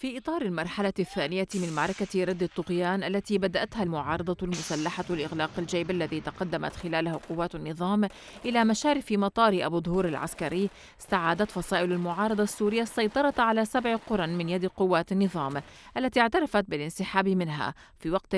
في إطار المرحلة الثانية من معركة رد الطغيان التي بدأتها المعارضة المسلحة لإغلاق الجيب الذي تقدمت خلاله قوات النظام إلى مشارف مطار أبو ظهور العسكري استعادت فصائل المعارضة السورية السيطرة على سبع قرى من يد قوات النظام التي اعترفت بالانسحاب منها في وقت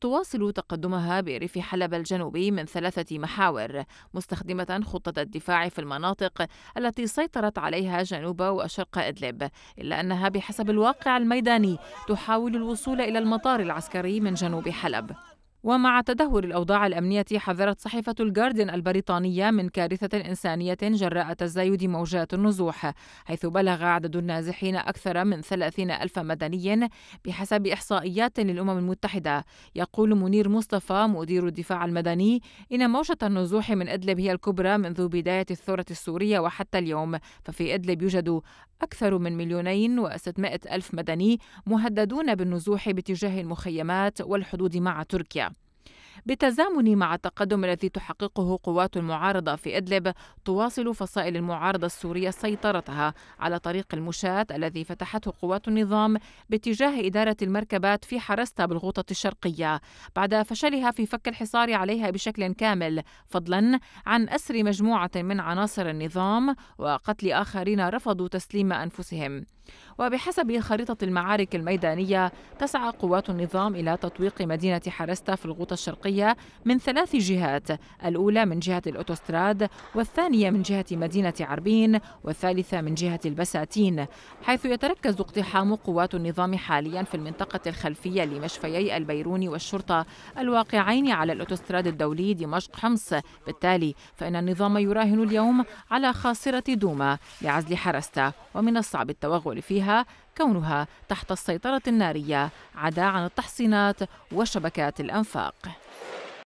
تواصل تقدمها بريف حلب الجنوبي من ثلاثة محاور مستخدمة خطة الدفاع في المناطق التي سيطرت عليها جنوب وشرق إدلب إلا أنها بحسب الواقع الواقع الميداني تحاول الوصول إلى المطار العسكري من جنوب حلب ومع تدهور الأوضاع الأمنية حذرت صحيفة الجاردين البريطانية من كارثة إنسانية جراء تزايد موجات النزوح حيث بلغ عدد النازحين أكثر من 30 ألف مدني بحسب إحصائيات للأمم المتحدة يقول منير مصطفى مدير الدفاع المدني إن موجة النزوح من إدلب هي الكبرى منذ بداية الثورة السورية وحتى اليوم ففي إدلب يوجد أكثر من مليونين وستمائة ألف مدني مهددون بالنزوح باتجاه المخيمات والحدود مع تركيا بالتزامن مع التقدم الذي تحققه قوات المعارضة في إدلب تواصل فصائل المعارضة السورية سيطرتها على طريق المشاة الذي فتحته قوات النظام باتجاه إدارة المركبات في حرستا بالغوطة الشرقية بعد فشلها في فك الحصار عليها بشكل كامل فضلا عن أسر مجموعة من عناصر النظام وقتل آخرين رفضوا تسليم أنفسهم وبحسب خريطة المعارك الميدانية تسعى قوات النظام إلى تطويق مدينة حرستا في الغوطة الشرقية من ثلاث جهات الأولى من جهة الأوتوستراد والثانية من جهة مدينة عربين والثالثة من جهة البساتين حيث يتركز اقتحام قوات النظام حاليا في المنطقة الخلفية لمشفيي البيروني والشرطة الواقعين على الأوتوستراد الدولي دمشق حمص بالتالي فإن النظام يراهن اليوم على خاصرة دوما لعزل حرستا ومن الصعب التوغل المسؤول فيها كونها تحت السيطرة النارية عدا عن التحصينات وشبكات الأنفاق